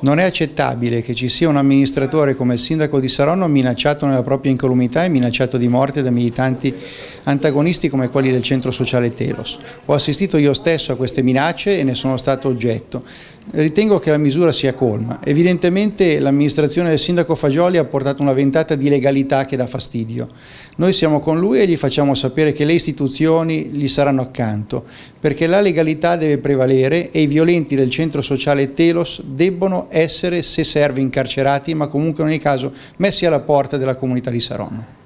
Non è accettabile che ci sia un amministratore come il sindaco di Saronno minacciato nella propria incolumità e minacciato di morte da militanti antagonisti come quelli del centro sociale Telos. Ho assistito io stesso a queste minacce e ne sono stato oggetto. Ritengo che la misura sia colma. Evidentemente l'amministrazione del sindaco Fagioli ha portato una ventata di legalità che dà fastidio. Noi siamo con lui e gli facciamo sapere che le istituzioni gli saranno accanto, perché la legalità deve prevalere e i violenti del centro sociale Telos debbono devono essere, se serve, incarcerati, ma comunque in ogni caso messi alla porta della comunità di Saronno.